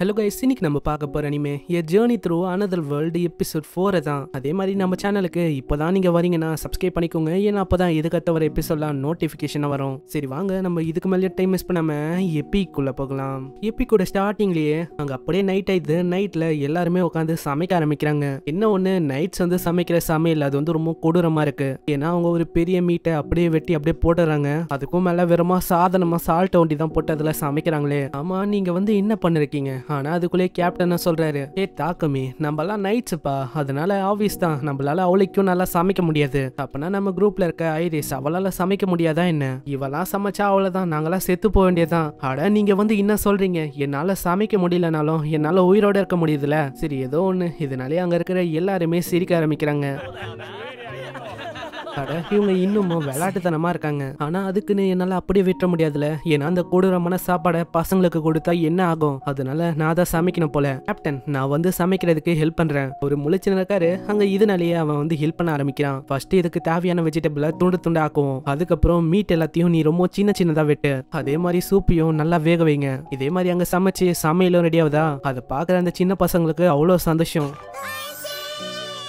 hello guys இன்னைக்கு நம்ம பார்க்க போகிற anime a journey through another world episode ஃபோரை தான் அதே மாதிரி நம்ம சேனலுக்கு இப்போ தான் நீங்கள் வரீங்கன்னா சப்ஸ்கிரைப் பண்ணிக்கோங்க ஏன்னா அப்போ தான் இதுக்கத்த வர எபிசோட்லாம் நோட்டிஃபிகேஷனாக வரும் சரி வாங்க நம்ம இதுக்கு மேலே டைம் மிஸ் பண்ணாமல் எப்பிக்குள்ளே போகலாம் கூட ஸ்டார்டிங்லேயே அங்கே அப்படியே நைட் ஆயிடுது நைட்டில் எல்லாருமே உட்காந்து சமைக்க ஆரம்பிக்கிறாங்க என்ன ஒன்று நைட்ஸ் வந்து சமைக்கிற சமையல் அது வந்து ரொம்ப கொடூரமாக இருக்குது ஏன்னா அவங்க ஒரு பெரிய மீட்டை அப்படியே வெட்டி அப்படியே போட்டுறாங்க அதுக்கும் மேலே வெறுமா சாதனமாக சால்ட்டை ஒண்டி தான் போட்டு அதில் சமைக்கிறாங்களே ஆமாம் நீங்கள் வந்து என்ன பண்ணிருக்கீங்க ஆனால் அதுக்குள்ளேயே கேப்டன் சொல்கிறாரு ஏ தாக்கமே நம்மலாம் நைட்ஸுப்பா அதனால ஆஃபீஸ் தான் நம்மளால அவளைக்கும் நல்லா சமைக்க முடியாது அப்பனா நம்ம குரூப்ல இருக்க ஐரிஸ் அவளால சமைக்க முடியாதா என்ன இவெல்லாம் சமைச்சா அவ்வளவுதான் நாங்களாம் செத்து போக வேண்டியதான் அட நீங்க வந்து என்ன சொல்றீங்க என்னால சமைக்க முடியலனாலும் என்னால உயிரோட இருக்க முடியுதுல சரி ஏதோ ஒன்று இதனாலே அங்கே இருக்கிற எல்லாருமே சிரிக்க ஆரம்பிக்கிறாங்க அட இவங்க இன்னமும் விளையாட்டுத்தனமா இருக்காங்க ஆனா அதுக்குன்னு என்னால அப்படியே விட்டுற முடியாதுல ஏன்னா அந்த கொடூரமான சாப்பாடை பசங்களுக்கு கொடுத்தா என்ன ஆகும் அதனால நான் தான் சமைக்கணும் போல கேப்டன் நான் வந்து சமைக்கிறதுக்கு ஹெல்ப் பண்றேன் ஒரு முளைச்சு நடக்காரு அங்க இதனாலேயே அவன் வந்து ஹெல்ப் பண்ண ஆரம்பிக்கிறான் ஃபர்ஸ்ட் இதுக்கு தேவையான வெஜிடபிளை துண்டு துண்டு ஆக்குவோம் அதுக்கப்புறம் மீட் எல்லாத்தையும் நீ ரொம்ப சின்ன சின்னதா வெட்டு அதே மாதிரி சூப்பையும் நல்லா வேக வைங்க இதே மாதிரி அங்க சமைச்சு சமையலும் ரெடி ஆகுதா அதை பாக்குற அந்த சின்ன பசங்களுக்கு அவ்வளோ சந்தோஷம்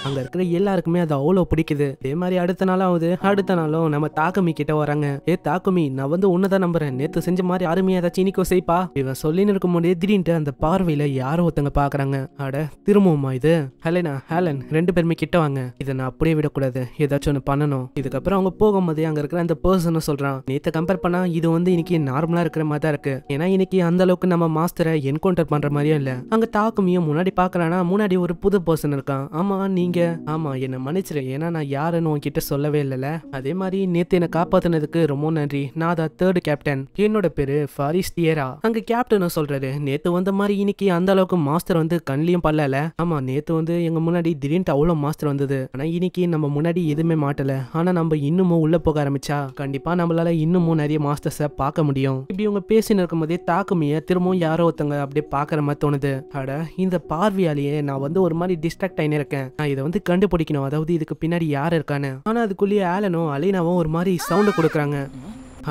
அங்கே இருக்கிற எல்லாருக்குமே அது அவ்வளோ பிடிக்குது அதே மாதிரி அடுத்த நாள் ஆகுது அடுத்த நாளும் நம்ம தாக்குமி கிட்ட வராங்க ஏ தாக்குமி நான் வந்து உன்னதான் நம்புறேன் நேற்று செஞ்ச மாதிரி அருமையாக ஏதாச்சும் இனிக்கோ செய்ப்பா இவன் சொல்லின்னு இருக்கும் போதே திடீர்னு அந்த பார்வையில் யாரோ ஒருத்தங்க பாக்குறாங்க அட திரும்பவுமா இது ஹெலனா ஹேலன் ரெண்டு பேருமே கிட்ட வாங்க இதை நான் அப்படியே விடக்கூடாது ஏதாச்சும் ஒன்று பண்ணணும் இதுக்கப்புறம் அவங்க போகும்போது அங்கே இருக்கிற அந்த பர்சனும் சொல்கிறான் நேற்று கம்பேர் பண்ணால் இது வந்து இன்னைக்கு நார்மலாக இருக்கிற மாதிரி தான் இருக்குது ஏன்னா இன்னைக்கு அந்த அளவுக்கு நம்ம மாஸ்டரை என்கவுண்டர் பண்ணுற மாதிரியும் இல்லை அங்கே தாக்குமியும் முன்னாடி பாக்குறானா முன்னாடி ஒரு புது பர்சன் இருக்கான் ஆமா நீ நீங்க ஆமா என்னை மன்னிச்சிரு ஏன்னா நான் யாருன்னு உன்கிட்ட சொல்லவே இல்லல அதே மாதிரி நேத்து என்னை காப்பாத்தினதுக்கு ரொம்ப நன்றி நான் தான் தேர்டு கேப்டன் என்னோட பேரு ஃபாரிஸ் தியரா அங்க கேப்டன் சொல்றாரு நேத்து வந்த மாதிரி இன்னைக்கு அந்த அளவுக்கு மாஸ்டர் வந்து கண்லயும் பல்லல ஆமா நேத்து வந்து எங்க முன்னாடி திடீர்னு அவ்வளவு மாஸ்டர் வந்தது ஆனா இன்னைக்கு நம்ம முன்னாடி எதுவுமே மாட்டல ஆனா நம்ம இன்னமும் உள்ள போக ஆரம்பிச்சா கண்டிப்பா நம்மளால இன்னமும் நிறைய மாஸ்டர்ஸ பார்க்க முடியும் இப்படி இவங்க பேசின்னு இருக்கும் போதே தாக்குமைய திரும்பவும் யாரோ ஒருத்தங்க அப்படியே பாக்குற மாதிரி தோணுது அட இந்த பார்வையாலேயே நான் வந்து ஒரு மாதிரி டிஸ்ட்ராக்ட் ஆயின்னு இருக்கேன் இதை வந்து கண்டுபிடிக்கணும் அதாவது இதுக்கு பின்னாடி யார் இருக்கானு ஆனால் அதுக்குள்ளேயே ஆலனும் அலீனாவும் ஒரு மாதிரி சவுண்டை கொடுக்குறாங்க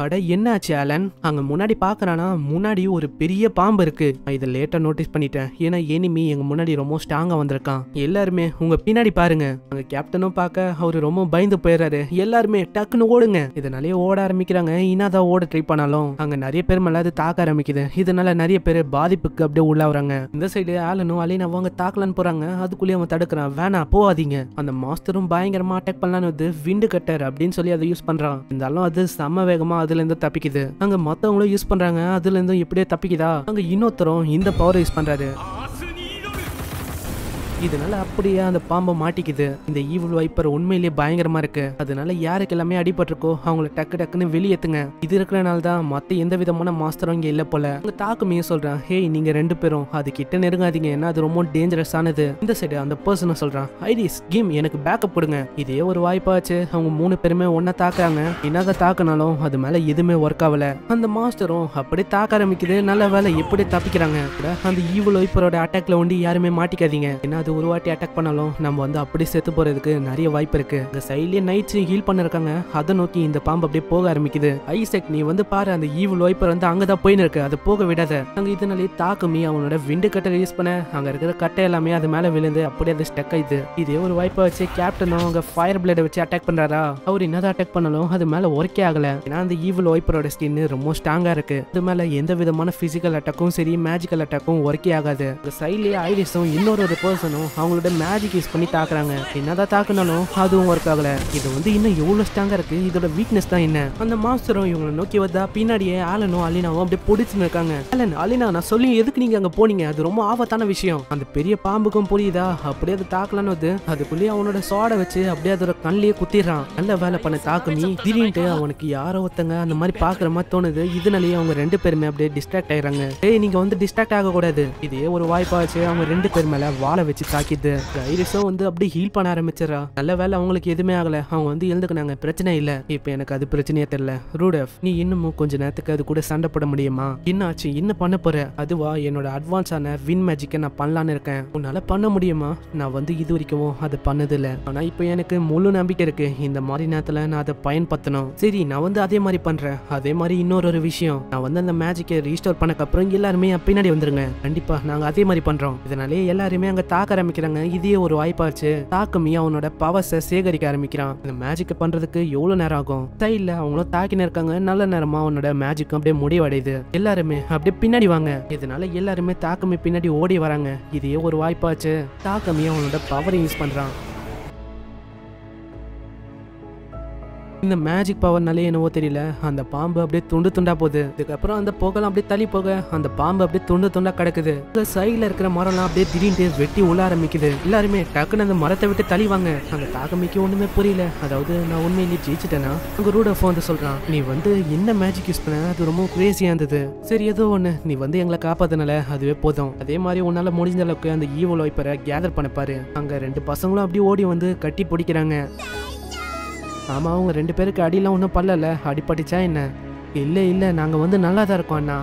அட என்னாச்சு ஆலன் அங்க முன்னாடி பாக்குறானா முன்னாடி ஒரு பெரிய பாம்பு இருக்கு இதை லேட்டா நோட்டீஸ் பண்ணிட்டேன் ஏன்னா எனிமி எங்க முன்னாடி ரொம்ப ஸ்ட்ராங்கா வந்திருக்கான் எல்லாருமே உங்க பின்னாடி பாருங்க அங்க கேப்டனும் பார்க்க அவரு ரொம்ப பயந்து போயிடுறாரு எல்லாருமே டக்குன்னு ஓடுங்க இதனாலே ஓட ஆரம்பிக்கிறாங்க இனாதான் ஓட ட்ரை பண்ணாலும் அங்க நிறைய பேர் மேலாவது தாக்க ஆரம்பிக்குது இதனால நிறைய பேர் பாதிப்புக்கு அப்படியே உள்ளாவறாங்க இந்த சைடு ஆலனும் அலினாவும் அவங்க தாக்கலான்னு போறாங்க அதுக்குள்ளேயே அவன் தடுக்கிறான் வேணா போகாதீங்க அந்த மாஸ்டரும் பயங்கரமா அட்டாக் பண்ணலான்னு வந்து விண்டு கட்டர் அப்படின்னு சொல்லி அதை யூஸ் பண்றான் இருந்தாலும் அது செம வேகமா இருந்து தப்பிக்குது அங்க மத்தவங்களும் யூஸ் பண்றாங்க அதுல இருந்து இப்படியே தப்பிக்குதா அங்க இன்னொருத்தரும் இந்த பவரை யூஸ் பண்றாரு இதனால அப்படியே அந்த பாம்பை மாட்டிக்குது இந்த ஈவில் வைப்பர் உண்மையிலேயே பயங்கரமா இருக்கு அதனால யாருக்கு எல்லாமே அடிபட்டிருக்கோ அவங்கள டக்கு டக்குன்னு வெளியேத்துங்க இது இருக்கிறனால தான் மத்த எந்த விதமான மாஸ்டரும் இங்க இல்ல போல உங்க தாக்குமே சொல்றான் ஹே நீங்க ரெண்டு பேரும் அது கிட்ட நெருங்காதீங்க ஏன்னா அது ரொம்ப டேஞ்சரஸ் ஆனது இந்த சைடு அந்த பர்சன் சொல்றான் ஐடிஸ் கேம் எனக்கு பேக்கப் கொடுங்க இதே ஒரு வாய்ப்பாச்சு அவங்க மூணு பேருமே ஒன்னா தாக்குறாங்க என்னதான் தாக்குனாலும் அது மேல எதுவுமே ஒர்க் ஆகல அந்த மாஸ்டரும் அப்படி தாக்க ஆரம்பிக்குது நல்ல வேலை எப்படி தப்பிக்கிறாங்க அந்த ஈவில் வைப்பரோட அட்டாக்ல ஒண்டி யாருமே மாட்டிக்காதீங்க ஏன்னா அது ஒரு வாட்டி அட்டாக் பண்ணாலும் நம்ம வந்து அப்படியே செத்து போகிறதுக்கு நிறைய வாய்ப்பு இருக்குது இந்த சைட்லேயே நைட் ஹீல் பண்ணிருக்காங்க அதை நோக்கி இந்த பாம்பு அப்படியே போக ஆரம்பிக்குது ஐசக் நீ வந்து பாரு அந்த ஈவு வைப்பர் வந்து அங்கே தான் போயின்னு இருக்கு அதை போக விடாத அங்கே இதனாலே தாக்குமி அவனோட விண்டு கட்டை யூஸ் பண்ண அங்கே இருக்கிற கட்டை எல்லாமே அது மேலே விழுந்து அப்படியே அது ஸ்டக் ஆயிடுது இதே ஒரு வாய்ப்பை வச்சு கேப்டனும் அவங்க ஃபயர் பிளேடை வச்சு அட்டாக் பண்றாரா அவர் என்னதான் அட்டாக் பண்ணாலும் அது மேலே ஒர்க்கே ஆகலை ஏன்னா அந்த ஈவில் வைப்பரோட ஸ்கின் ரொம்ப ஸ்ட்ராங்காக இருக்கு அது மேலே எந்த விதமான ஃபிசிக்கல் அட்டாக்கும் சரி மேஜிக்கல் அட்டாக்கும் ஒர்க்கே ஆகாது இந்த சைட்லேயே ஐரிஸும் இன்னொரு ஒரு பர்சனும் இருந்தாலும் அவங்களோட மேஜிக் யூஸ் பண்ணி தாக்குறாங்க என்னதான் தாக்குனாலும் அதுவும் ஒர்க் ஆகல இது வந்து இன்னும் எவ்வளோ ஸ்ட்ராங்காக இருக்கு இதோட வீக்னஸ் தான் என்ன அந்த மாஸ்டரும் இவங்கள நோக்கி வந்தா பின்னாடியே ஆலனும் அலினாவும் அப்படியே பொடிச்சுன்னு இருக்காங்க ஆலன் அலினா நான் சொல்லி எதுக்கு நீங்க அங்க போனீங்க அது ரொம்ப ஆபத்தான விஷயம் அந்த பெரிய பாம்புக்கும் புரியுதா அப்படியே அதை தாக்கலான்னு வந்து அதுக்குள்ளேயே அவனோட சோட வச்சு அப்படியே அதோட கண்ணிலேயே குத்திடுறான் நல்ல வேலை பண்ண தாக்குமி திடீர்னு அவனுக்கு யாரோ ஒருத்தங்க அந்த மாதிரி பாக்குற மாதிரி தோணுது இதனாலேயே அவங்க ரெண்டு பேருமே அப்படியே டிஸ்ட்ராக்ட் ஆயிடுறாங்க ஏய் நீங்க வந்து டிஸ்ட்ராக்ட் ஆக கூடாது இதே ஒரு வாய்ப்பா வச்சு அவங்க ரெண்டு பேர் மேல வாழை வச்சு தாக்கிது ஐரிஸும் வந்து அப்படியே ஹீல் பண்ண ஆரம்பிச்சிடறா நல்ல வேலை அவங்களுக்கு எதுவுமே ஆகல அவங்க வந்து எழுந்துக்கினாங்க பிரச்சனை இல்ல இப்போ எனக்கு அது பிரச்சனையே தெரியல ரூடஃப் நீ இன்னமும் கொஞ்ச நேரத்துக்கு அது கூட சண்டை போட முடியுமா என்ன ஆச்சு என்ன பண்ண போற அதுவா என்னோட அட்வான்ஸான வின் மேஜிக்கை நான் பண்ணலான்னு இருக்கேன் உன்னால பண்ண முடியுமா நான் வந்து இது வரைக்கும் அதை பண்ணதில்ல ஆனா இப்போ எனக்கு முழு நம்பிக்கை இருக்கு இந்த மாதிரி நேரத்துல நான் அதை பயன்படுத்தணும் சரி நான் வந்து அதே மாதிரி பண்றேன் அதே மாதிரி இன்னொரு ஒரு விஷயம் நான் வந்து அந்த மேஜிக்கை ரீஸ்டோர் பண்ணக்கப்புறம் எல்லாருமே பின்னாடி வந்துருங்க கண்டிப்பா நாங்க அதே மாதிரி பண்றோம் இதனாலே எல்லாருமே அங்க தாக்க ஆரம்பிக்கிறாங்க இதே ஒரு வாய்ப்பாச்சு தாக்கமி அவனோட பவர்ஸை சேகரிக்க ஆரம்பிக்கிறான் இந்த மேஜிக் பண்றதுக்கு எவ்வளவு நேரம் ஆகும் சைட்ல அவங்களும் தாக்கின இருக்காங்க நல்ல நேரமா அவனோட மேஜிக் அப்படியே முடிவடையுது எல்லாருமே அப்படியே பின்னாடி வாங்க இதனால எல்லாருமே தாக்கமி பின்னாடி ஓடி வராங்க இதே ஒரு வாய்ப்பாச்சு தாக்கமி அவனோட பவர் யூஸ் பண்றான் இந்த மேஜிக் பவர்னாலே என்னவோ தெரியல அந்த பாம்பு அப்படியே துண்டு துண்டா போகுது இதுக்கப்புறம் அந்த புகலாம் அப்படியே தள்ளி போக அந்த பாம்பு அப்படியே துண்டு துண்டா கிடக்குது சைட்ல இருக்கிற மரம்லாம் அப்படியே திடீர்னு வெட்டி உள்ள ஆரம்பிக்குது எல்லாருமே டக்குன்னு அந்த மரத்தை விட்டு தள்ளிவாங்க அந்த தாக்கமிக்க ஒண்ணுமே புரியல அதாவது நான் உண்மையிலேயே ஜெயிச்சிட்டேனா உங்க ரூட் ஃபோன் சொல்றான் நீ வந்து என்ன மேஜிக் யூஸ் பண்ண அது ரொம்ப கிரேசியா இருந்தது சரி ஏதோ ஒண்ணு நீ வந்து எங்களை காப்பாத்தினால அதுவே போதும் அதே மாதிரி உன்னால முடிஞ்ச அளவுக்கு அந்த ஈவல் வைப்பரை கேதர் பண்ண பாரு அங்க ரெண்டு பசங்களும் அப்படியே ஓடி வந்து கட்டி பிடிக்கிறாங்க ஆமாம் அவங்க ரெண்டு பேருக்கு அடியெலாம் ஒன்றும் பல்லல அடிப்பட்டுச்சா என்ன இல்லை இல்லை நாங்கள் வந்து நல்லா தான் இருக்கோம் அண்ணா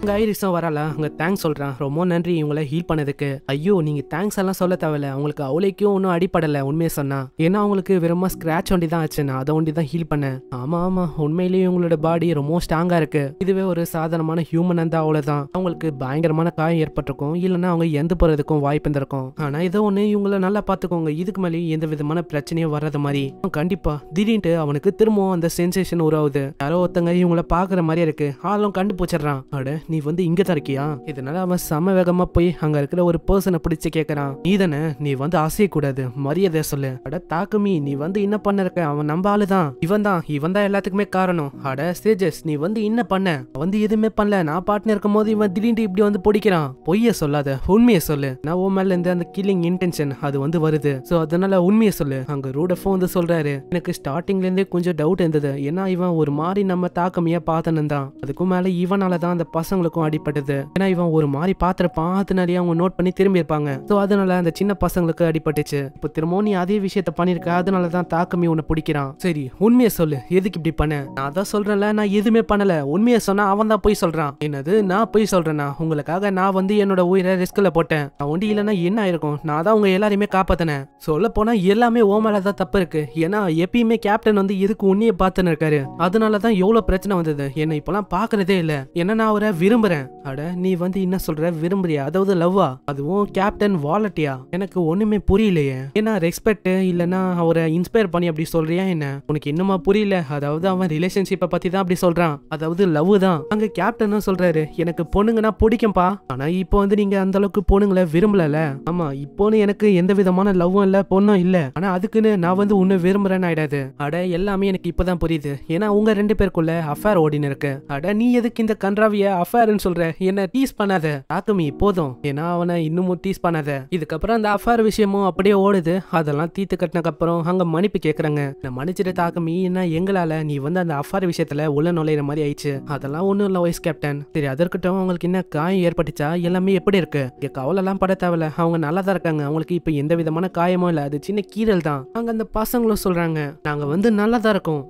உங்க ஐரிஸும் வரால அங்கே தேங்க்ஸ் சொல்றான் ரொம்ப நன்றி இவங்களை ஹீல் பண்ணதுக்கு ஐயோ நீங்கள் தேங்க்ஸ் எல்லாம் சொல்ல தேவையில்ல அவங்களுக்கு அவளைக்கும் ஒன்றும் அடிப்படலை உண்மையை சொன்னா ஏன்னா அவங்களுக்கு வெறுமா ஸ்க்ராட்ச் ஒண்டி தான் ஆச்சு நான் அதை ஒண்டி தான் ஹீல் பண்ணேன் ஆமாம் ஆமாம் உண்மையிலேயே உங்களோட பாடி ரொம்ப ஸ்ட்ராங்காக இருக்கு இதுவே ஒரு சாதாரணமான ஹியூமன் இருந்தால் அவ்வளவுதான் அவங்களுக்கு பயங்கரமான காயம் ஏற்பட்டிருக்கும் இல்லைன்னா அவங்க எந்த போகிறதுக்கும் வாய்ப்பு இருந்திருக்கும் ஆனால் ஏதோ ஒன்று இவங்களை நல்லா பார்த்துக்கோங்க இதுக்கு மேலே எந்த விதமான பிரச்சனையும் வர்றது மாதிரி கண்டிப்பாக திடீர்னு அவனுக்கு திரும்பவும் அந்த சென்சேஷன் உருவாகுது யாரோ ஒருத்தங்க இவங்கள பார்க்குற மாதிரி இருக்கு ஆளும் கண்டுபிடிச்சிடுறான் அட நீ வந்து இங்க தான் இருக்கியா இதனால அவன் சம வேகமா போய் அங்க இருக்கிற ஒரு பர்சனை பிடிச்சு கேக்குறான் நீ தானே நீ வந்து அசையக்கூடாது மரியாதை சொல்லு அட தாக்குமி நீ வந்து என்ன பண்ண இருக்க அவன் நம்ப ஆளுதான் இவன் தான் இவன் தான் எல்லாத்துக்குமே காரணம் அட சேஜஸ் நீ வந்து என்ன பண்ண வந்து எதுவுமே பண்ணல நான் பாட்டுன்னு இருக்கும் போது இவன் திடீர்னு இப்படி வந்து பிடிக்கிறான் பொய்ய சொல்லாத உண்மையை சொல்லு நான் உன் மேல இருந்து அந்த கில்லிங் இன்டென்ஷன் அது வந்து வருது சோ அதனால உண்மையை சொல்லு அங்க ரூடஃபோ வந்து சொல்றாரு எனக்கு ஸ்டார்டிங்ல இருந்தே கொஞ்சம் டவுட் இருந்தது ஏன்னா இவன் ஒரு மாதிரி நம்ம தாக்கமையா பார்த்தனு தான் அதுக்கும் மேல இவனால தான் அந்த பசங்க பசங்களுக்கும் அடிப்பட்டது ஏன்னா இவன் ஒரு மாதிரி பாத்திருப்பான் அதனாலேயே அவங்க நோட் பண்ணி திரும்பி இருப்பாங்க ஸோ அதனால அந்த சின்ன பசங்களுக்கு அடிபட்டுச்சு இப்போ திரும்பவும் நீ அதே விஷயத்த பண்ணிருக்க அதனால தான் தாக்கமி உன்னை பிடிக்கிறான் சரி உண்மையை சொல்லு எதுக்கு இப்படி பண்ண நான் தான் சொல்றேன்ல நான் எதுவுமே பண்ணல உண்மையை சொன்னா அவன் தான் போய் சொல்றான் என்னது நான் போய் சொல்றேன்னா உங்களுக்காக நான் வந்து என்னோட உயிரை ரிஸ்க்ல போட்டேன் நான் ஒண்டி இல்லைன்னா என்ன ஆயிருக்கும் நான் தான் உங்க எல்லாரையுமே காப்பாத்தினேன் சொல்ல போனா எல்லாமே ஓ மேல தான் தப்பு இருக்கு ஏன்னா எப்பயுமே கேப்டன் வந்து எதுக்கு உன்னையே பார்த்துன்னு இருக்காரு அதனால தான் எவ்வளவு பிரச்சனை வந்தது என்ன இப்பெல்லாம் பாக்குறதே இல்ல ஏன்னா நான் அவரை விரும்புறேன் அட நீ வந்து என்ன சொல்ற விரும்புறியா அதாவது லவ்வா அதுவும் கேப்டன் வாலட்டியா எனக்கு ஒண்ணுமே புரியலையே ஏன்னா ரெஸ்பெக்ட் இல்லைன்னா அவரை இன்ஸ்பயர் பண்ணி அப்படி சொல்றியா என்ன உனக்கு இன்னுமா புரியல அதாவது அவன் ரிலேஷன்ஷிப்பை பத்தி தான் அப்படி சொல்றான் அதாவது லவ் தான் அங்க கேப்டன் சொல்றாரு எனக்கு பொண்ணுங்கன்னா பிடிக்கும்பா ஆனா இப்போ வந்து நீங்க அந்த அளவுக்கு பொண்ணுங்கள விரும்பலல ஆமா இப்போன்னு எனக்கு எந்த விதமான லவ்வும் இல்ல பொண்ணும் இல்ல ஆனா அதுக்குன்னு நான் வந்து ஒண்ணு விரும்புகிறேன்னு ஆயிடாது அட எல்லாமே எனக்கு இப்பதான் புரியுது ஏன்னா உங்க ரெண்டு பேருக்குள்ள அஃபேர் ஓடின்னு இருக்கு அட நீ எதுக்கு இந்த கன்றாவிய அஃபேர் அஃபேர்னு சொல்ற என்ன டீஸ் பண்ணாத ராத்துமி போதும் ஏன்னா அவனை இன்னமும் டீஸ் பண்ணாத இதுக்கப்புறம் அந்த அஃபேர் விஷயமும் அப்படியே ஓடுது அதெல்லாம் தீத்து கட்டினக்கு அப்புறம் அங்க மன்னிப்பு கேக்குறாங்க நான் மன்னிச்சிட்டு தாக்குமி என்ன எங்களால நீ வந்து அந்த அஃபேர் விஷயத்துல உள்ள நுழையிற மாதிரி ஆயிடுச்சு அதெல்லாம் ஒன்றும் இல்லை வைஸ் கேப்டன் சரி அதற்கிட்டும் அவங்களுக்கு என்ன காயம் ஏற்பட்டுச்சா எல்லாமே எப்படி இருக்கு இங்க எல்லாம் பட தேவையில்ல அவங்க நல்லா தான் இருக்காங்க அவங்களுக்கு இப்போ எந்த விதமான காயமும் இல்லை அது சின்ன கீரல் தான் அங்க அந்த பசங்களும் சொல்றாங்க நாங்க வந்து நல்லா தான் இருக்கோம்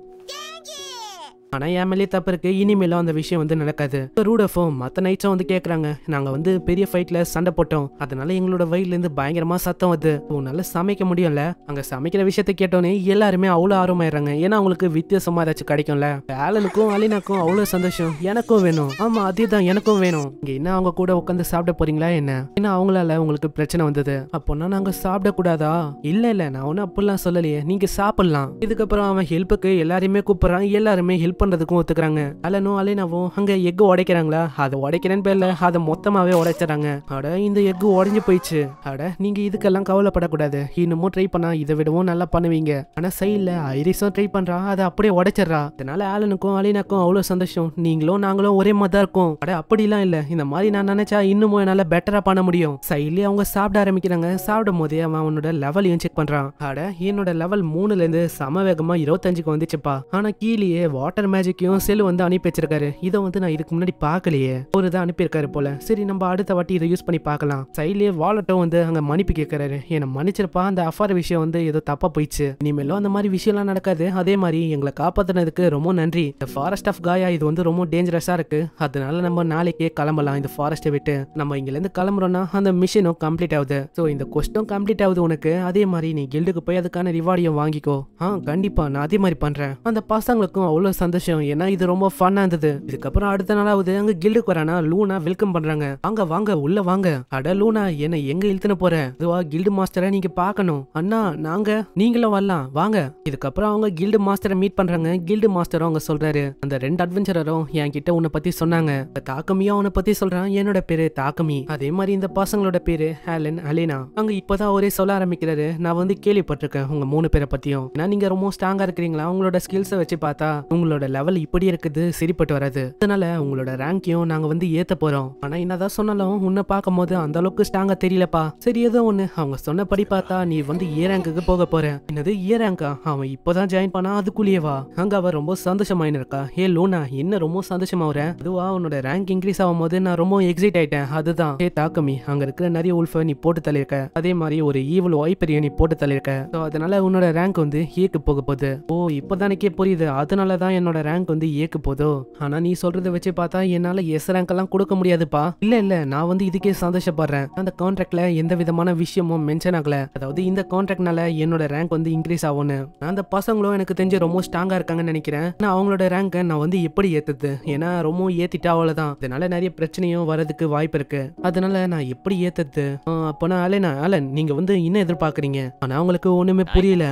ஆனா என் மேலே தப்பு இருக்கு இனிமேலும் அந்த விஷயம் வந்து நடக்காது ரூடஃபோ மத்த நைட்ஸும் வந்து கேக்குறாங்க நாங்க வந்து பெரிய ஃபைட்ல சண்டை போட்டோம் அதனால எங்களோட வயிறுல இருந்து பயங்கரமா சத்தம் வருது உன்னால சமைக்க முடியும்ல அங்க சமைக்கிற விஷயத்த கேட்டோன்னே எல்லாருமே அவ்வளவு ஆர்வமாயிடுறாங்க ஏன்னா அவங்களுக்கு வித்தியாசமா ஏதாச்சும் கிடைக்கும்ல ஆலனுக்கும் அலினாக்கும் அவ்வளவு சந்தோஷம் எனக்கும் வேணும் ஆமா அதே தான் எனக்கும் வேணும் இங்க என்ன அவங்க கூட உட்காந்து சாப்பிட போறீங்களா என்ன ஏன்னா அவங்களால உங்களுக்கு பிரச்சனை வந்தது அப்போனா நாங்க சாப்பிட கூடாதா இல்ல இல்ல நான் ஒன்னும் அப்படிலாம் சொல்லலையே நீங்க சாப்பிடலாம் இதுக்கப்புறம் அவன் ஹெல்ப்புக்கு எல்லாருமே கூப்பிடுறான் எல்லாருமே ஹெல்ப் பண்ணுறதுக்கும் ஒத்துக்கிறாங்க அலனோ அலைனாவோ அங்கே எக் உடைக்கிறாங்களா அதை உடைக்கிறேன்னு பேரில் அதை மொத்தமாகவே உடைச்சிடறாங்க அட இந்த எக்கு உடஞ்சி போயிடுச்சு அட நீங்கள் இதுக்கெல்லாம் கவலைப்படக்கூடாது இன்னமும் ட்ரை பண்ணா இதை விடவும் நல்லா பண்ணுவீங்க ஆனால் சைடில் ஐரிஸும் ட்ரை பண்ணுறா அதை அப்படியே உடைச்சிட்றா அதனால ஆலனுக்கும் அலினாக்கும் அவ்வளோ சந்தோஷம் நீங்களும் நாங்களும் ஒரே மாதிரி தான் இருக்கோம் அட அப்படிலாம் இல்லை இந்த மாதிரி நான் நினச்சா இன்னமும் என்னால் பெட்டராக பண்ண முடியும் சைட்லேயே அவங்க சாப்பிட ஆரம்பிக்கிறாங்க சாப்பிடும் போதே அவன் அவனோட லெவலையும் செக் பண்ணுறான் அட என்னோட லெவல் மூணுலேருந்து சம வேகமாக இருபத்தஞ்சுக்கு வந்துச்சுப்பா ஆனால் கீழேயே வாட்டர் மேஜிக்கையும் செல் வந்து அனுப்பி வச்சிருக்காரு இதை வந்து நான் இதுக்கு முன்னாடி பார்க்கலையே ஒரு இதை அனுப்பியிருக்காரு போல சரி நம்ம அடுத்த வாட்டி இதை யூஸ் பண்ணி பார்க்கலாம் சைட்லேயே வாலெட்டும் வந்து அங்கே மன்னிப்பு கேட்கறாரு என்னை மன்னிச்சிருப்பா அந்த அஃபார் விஷயம் வந்து ஏதோ தப்பா போயிடுச்சு இனிமேலும் அந்த மாதிரி விஷயம்லாம் நடக்காது அதே மாதிரி எங்களை காப்பாத்தினதுக்கு ரொம்ப நன்றி இந்த ஃபாரஸ்ட் ஆஃப் காயா இது வந்து ரொம்ப டேஞ்சரஸா இருக்கு அதனால நம்ம நாளைக்கே கிளம்பலாம் இந்த ஃபாரஸ்ட்டை விட்டு நம்ம இங்கிலேருந்து கிளம்புறோம்னா அந்த மிஷினும் கம்ப்ளீட் ஆகுது ஸோ இந்த கொஸ்டும் கம்ப்ளீட் ஆகுது உனக்கு அதே மாதிரி நீ கில்டுக்கு போய் அதுக்கான ரிவார்டையும் வாங்கிக்கோ ஆ கண்டிப்பா நான் அதே மாதிரி பண்றேன் அந்த பசங்களுக்கும் அவ்வளோ சந்தோஷம் விஷயம் ஏன்னா இது ரொம்ப ஃபன்னா இருந்தது இதுக்கப்புறம் அடுத்த நாளாவது அங்க கில்டுக்கு வரானா லூனா வெல்கம் பண்றாங்க வாங்க வாங்க உள்ள வாங்க அட லூனா என்ன எங்க இழுத்துன போற இதுவா கில்டு மாஸ்டரை நீங்க பாக்கணும் அண்ணா நாங்க நீங்களும் வரலாம் வாங்க இதுக்கப்புறம் அவங்க கில்டு மாஸ்டரை மீட் பண்றாங்க கில்டு மாஸ்டரும் அவங்க சொல்றாரு அந்த ரெண்டு அட்வென்ச்சரரும் என் கிட்ட உன்னை பத்தி சொன்னாங்க தாக்கமியா உன்னை பத்தி சொல்றான் என்னோட பேரு தாக்கமி அதே மாதிரி இந்த பசங்களோட பேரு ஹேலன் அலினா அங்க இப்பதான் ஒரே சொல்ல ஆரம்பிக்கிறாரு நான் வந்து கேள்விப்பட்டிருக்கேன் உங்க மூணு பேரை பத்தியும் ஏன்னா நீங்க ரொம்ப ஸ்ட்ராங்கா இருக்கிறீங்களா உங்களோட ஸ்கில்ஸை வச்சு பார்த்தா உங்களோட லெவல் இப்படி இருக்குது சரிப்பட்டு வராது அதனால உங்களோட ரேங்கையும் நாங்க வந்து ஏத்த போறோம் ஆனா என்னதான் சொன்னாலும் உன்னை பார்க்கும் போது அந்த அளவுக்கு ஸ்ட்ராங்கா தெரியலப்பா சரி ஏதோ ஒண்ணு அவங்க சொன்னபடி பார்த்தா நீ வந்து ஏ e ரேங்குக்கு போக போற என்னது ஏ e ரேங்கா அவன் இப்பதான் ஜாயின் பண்ணா அதுக்குள்ளேயே வா அங்க அவ ரொம்ப சந்தோஷமாயின்னு இருக்கா ஏ லோனா என்ன ரொம்ப சந்தோஷமா வரேன் அதுவா உன்னோட ரேங்க் இன்க்ரீஸ் ஆகும் போது நான் ரொம்ப எக்ஸைட் ஆயிட்டேன் அதுதான் ஏ தாக்கமி அங்க இருக்கிற நிறைய உல்ஃபை நீ போட்டு தள்ளியிருக்க அதே மாதிரி ஒரு ஈவல் ஒய்பெரிய நீ போட்டு தள்ளியிருக்க ஸோ அதனால உன்னோட ரேங்க் வந்து ஏக்கு e போக போகுது ஓ இப்போதானக்கே புரியுது அதனாலதான் என்னோட என்னோட ரேங்க் வந்து ஏக்கு போதோ ஆனா நீ சொல்றதை வச்சு பார்த்தா என்னால எஸ் ரேங்க் எல்லாம் கொடுக்க முடியாதுப்பா இல்ல இல்ல நான் வந்து இதுக்கே சந்தோஷப்படுறேன் அந்த கான்ட்ராக்ட்ல எந்த விதமான விஷயமும் மென்ஷன் ஆகல அதாவது இந்த கான்ட்ராக்ட்னால என்னோட ரேங்க் வந்து இன்க்ரீஸ் ஆகும்னு அந்த பசங்களும் எனக்கு தெரிஞ்சு ரொம்ப ஸ்ட்ராங்கா இருக்காங்கன்னு நினைக்கிறேன் நான் அவங்களோட ரேங்கை நான் வந்து எப்படி ஏத்துது ஏன்னா ரொம்ப ஏத்திட்டா அவ்வளவுதான் இதனால நிறைய பிரச்சனையும் வரதுக்கு வாய்ப்பு இருக்கு அதனால நான் எப்படி ஏத்துது அப்பனா அலன் அலன் நீங்க வந்து என்ன எதிர்பார்க்குறீங்க ஆனா அவங்களுக்கு ஒண்ணுமே புரியல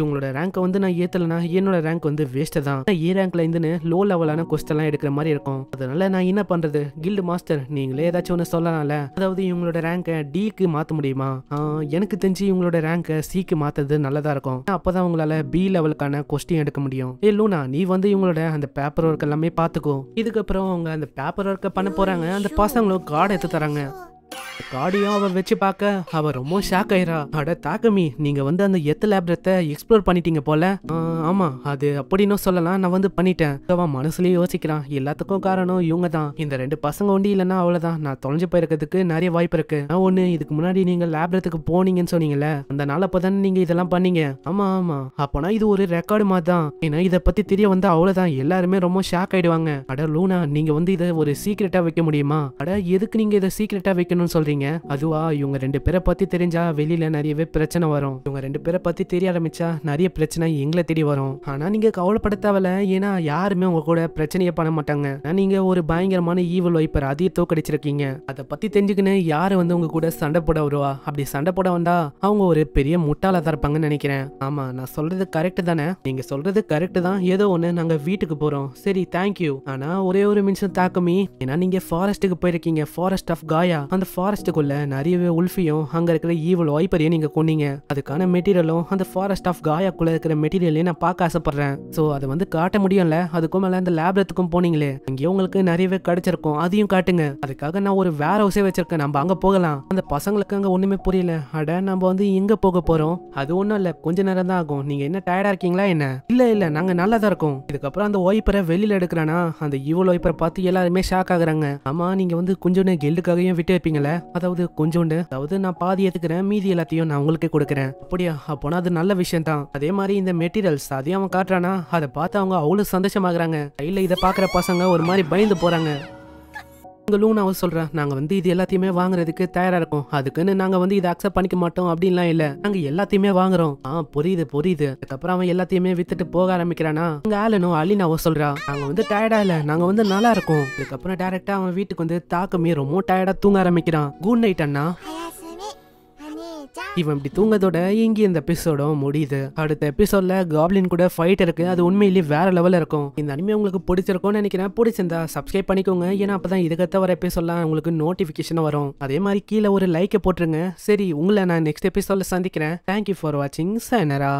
இவங்களோட ரேங்கை வந்து நான் ஏத்தலைனா என்னோட ரேங்க் வந்து வேஸ்ட் தான் ஏ ரேங்க்ல இருந்துன்னு லோ லெவலான கொஸ்டெல்லாம் எடுக்கிற மாதிரி இருக்கும் அதனால நான் என்ன பண்ணுறது கில்டு மாஸ்டர் நீங்களே ஏதாச்சும் ஒன்று சொல்லலாம்ல அதாவது இவங்களோட ரேங்கை டிக்கு மாற்ற முடியுமா எனக்கு தெரிஞ்சு இவங்களோட ரேங்கை சிக்கு மாற்றுறது நல்லதாக இருக்கும் அப்பதான் உங்களால் பி லெவலுக்கான கொஸ்டின் எடுக்க முடியும் ஏ லூனா நீ வந்து இவங்களோட அந்த பேப்பர் ஒர்க் எல்லாமே பாத்துக்கோ இதுக்கப்புறம் அவங்க அந்த பேப்பர் ஒர்க்கை பண்ண போகிறாங்க அந்த பசங்களும் கார்டு எடுத்து தராங்க காடியும் அவ வச்சு பார்க்க அவ ரொம்ப ஷாக் ஆயிரா அட தாக்கமி நீங்க வந்து அந்த எத்து லேப்ரத்தை எக்ஸ்ப்ளோர் பண்ணிட்டீங்க போல ஆமா அது அப்படின்னு சொல்லலாம் நான் வந்து பண்ணிட்டேன் அவன் மனசுலயே யோசிக்கிறான் எல்லாத்துக்கும் காரணம் இவங்க தான் இந்த ரெண்டு பசங்க ஒண்டி இல்லைன்னா அவ்வளவுதான் நான் தொலைஞ்சு போயிருக்கிறதுக்கு நிறைய வாய்ப்பு இருக்கு நான் ஒண்ணு இதுக்கு முன்னாடி நீங்க லேப்ரத்துக்கு போனீங்கன்னு சொன்னீங்கல்ல அந்த நாள் அப்பதானே நீங்க இதெல்லாம் பண்ணீங்க ஆமா ஆமா அப்பனா இது ஒரு ரெக்கார்டு மாதிரி தான் ஏன்னா இதை பத்தி தெரிய வந்து அவ்வளவுதான் எல்லாருமே ரொம்ப ஷாக் ஆயிடுவாங்க அட லூனா நீங்க வந்து இதை ஒரு சீக்கிரட்டா வைக்க முடியுமா அட எதுக்கு நீங்க இதை சீக்கிரட்டா வைக்கணும் வைக்கணும்னு சொல்றீங்க அதுவா இவங்க ரெண்டு பேரை பத்தி தெரிஞ்சா வெளியில நிறையவே பிரச்சனை வரும் இவங்க ரெண்டு பேரை பத்தி தெரிய ஆரம்பிச்சா நிறைய பிரச்சனை எங்களை தேடி வரும் ஆனா நீங்க கவலைப்பட தேவையில்ல ஏன்னா யாருமே உங்க கூட பிரச்சனையே பண்ண மாட்டாங்க நீங்க ஒரு பயங்கரமான ஈவல் வைப்பர் அதையே தோக்கடிச்சிருக்கீங்க அதை பத்தி தெரிஞ்சுக்கின்னு யாரு வந்து உங்க கூட சண்டை போட வருவா அப்படி சண்டை போட வந்தா அவங்க ஒரு பெரிய முட்டாளா தான் இருப்பாங்கன்னு நினைக்கிறேன் ஆமா நான் சொல்றது கரெக்ட் தானே நீங்க சொல்றது கரெக்ட் தான் ஏதோ ஒண்ணு நாங்க வீட்டுக்கு போறோம் சரி தேங்க்யூ ஆனா ஒரே ஒரு நிமிஷம் தாக்கமே ஏன்னா நீங்க ஃபாரஸ்ட்டுக்கு போயிருக்கீங்க ஃபாரஸ்ட் ஆஃப் காயா அந்த ஃபாரஸ்ட்டுக்குள்ளே நிறையவே உல்ஃபியும் அங்கே இருக்கிற ஈவல் வாய்ப்பரையும் நீங்கள் கொண்டீங்க அதுக்கான மெட்டீரியலும் அந்த ஃபாரஸ்ட் ஆஃப் காயாக்குள்ளே இருக்கிற மெட்டீரியலையும் நான் பார்க்க ஆசைப்பட்றேன் ஸோ அதை வந்து காட்ட முடியும்ல அதுக்கும் மேலே அந்த லேப்ரத்துக்கும் போனீங்களே அங்கேயும் உங்களுக்கு நிறையவே கிடச்சிருக்கும் அதையும் காட்டுங்க அதுக்காக நான் ஒரு வேற ஹவுஸே வச்சிருக்கேன் நம்ம அங்கே போகலாம் அந்த பசங்களுக்கு அங்கே ஒன்றுமே புரியல அட நம்ம வந்து எங்கே போக போகிறோம் அது ஒன்றும் இல்லை கொஞ்ச நேரம் தான் ஆகும் நீங்கள் என்ன டயர்டாக இருக்கீங்களா என்ன இல்லை இல்லை நாங்கள் நல்லா தான் இருக்கோம் இதுக்கப்புறம் அந்த ஒய்ப்பரை வெளியில் எடுக்கிறேன்னா அந்த ஈவல் ஒய்ப்பரை பார்த்து எல்லாருமே ஷாக் ஆகுறாங்க ஆமாம் நீங்கள் வந்து கொஞ்சம் கெல்டுக்காகவும் விட்டு வைப்பீங்க கொடுக்குறீங்களே அதாவது கொஞ்சோண்டு அதாவது நான் பாதி எடுத்துக்கிறேன் மீதி எல்லாத்தையும் நான் உங்களுக்கு கொடுக்குறேன் அப்படியா அப்போனா அது நல்ல விஷயம் தான் அதே மாதிரி இந்த மெட்டீரியல்ஸ் அதையும் அவன் காட்டுறானா அதை பார்த்து அவங்க அவ்வளோ சந்தோஷமாகறாங்க கையில் இதை பார்க்குற பசங்க ஒரு மாதிரி பயந்து போறாங்க உங்க லூன் அவர் சொல்றேன் நாங்க வந்து இது எல்லாத்தையுமே வாங்குறதுக்கு தயாரா இருக்கும் அதுக்குன்னு நாங்க வந்து இதை அக்செப்ட் பண்ணிக்க மாட்டோம் அப்படின்லாம் இல்ல நாங்க எல்லாத்தையுமே வாங்குறோம் ஆ புரியுது புரியுது அதுக்கப்புறம் அவன் எல்லாத்தையுமே வித்துட்டு போக ஆரம்பிக்கிறானா உங்க அலினா அவ சொல்றா நாங்க வந்து டயர்டா இல்ல நாங்க வந்து நல்லா இருக்கும் அதுக்கப்புறம் டைரக்டா அவன் வீட்டுக்கு வந்து தாக்கமே ரொம்ப டயர்டா தூங்க ஆரம்பிக்கிறான் குட் நைட் அண்ணா இவன் இப்படி தூங்கதோட இங்கே இந்த எபிசோடும் முடியுது அடுத்த எபிசோட்ல காப்ளின் கூட ஃபைட் இருக்கு அது உண்மையிலேயே வேற லெவலில் இருக்கும் இந்த அனிமே உங்களுக்கு பிடிச்சிருக்கும்னு நினைக்கிறேன் பிடிச்சிருந்தா சப்ஸ்கிரைப் பண்ணிக்கோங்க ஏன்னா அப்பதான் இதுக்கத்த வர எபிசோட்லாம் உங்களுக்கு நோட்டிஃபிகேஷன் வரும் அதே மாதிரி கீழே ஒரு லைக்கை போட்டுருங்க சரி உங்களை நான் நெக்ஸ்ட் எபிசோட்ல சந்திக்கிறேன் தேங்க்யூ ஃபார் வாட்சிங் சனரா